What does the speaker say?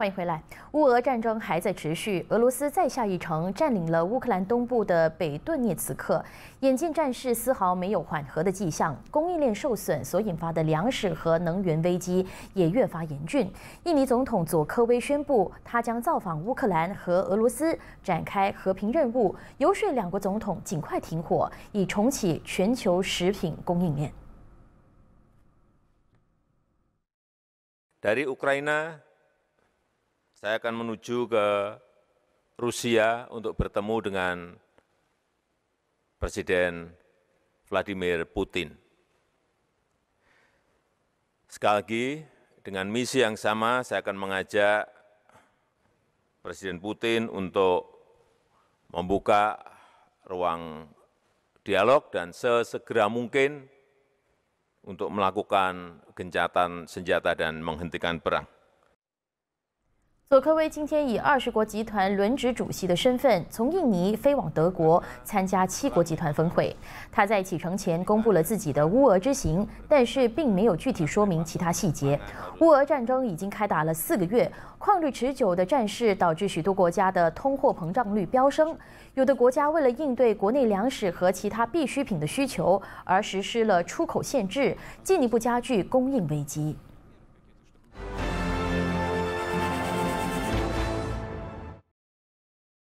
欢迎回来。乌俄战争还在持续，俄罗斯再下一城，占领了乌克兰东部的北顿涅茨克。眼见战事丝毫没有缓和的迹象，供应链受损所引发的粮食和能源危机也越发严峻。印尼总统佐科威宣布，他将造访乌克兰和俄罗斯，展开和平任务，游说两国总统尽快停火，以重启全球食品供应链。Dari Ukraina. saya akan menuju ke Rusia untuk bertemu dengan Presiden Vladimir Putin. Sekali lagi, dengan misi yang sama, saya akan mengajak Presiden Putin untuk membuka ruang dialog dan sesegera mungkin untuk melakukan gencatan senjata dan menghentikan perang. 佐科威今天以二十国集团轮值主席的身份，从印尼飞往德国参加七国集团峰会。他在启程前公布了自己的乌俄之行，但是并没有具体说明其他细节。乌俄战争已经开打了四个月，旷日持久的战事导致许多国家的通货膨胀率飙升。有的国家为了应对国内粮食和其他必需品的需求，而实施了出口限制，进一步加剧供应危机。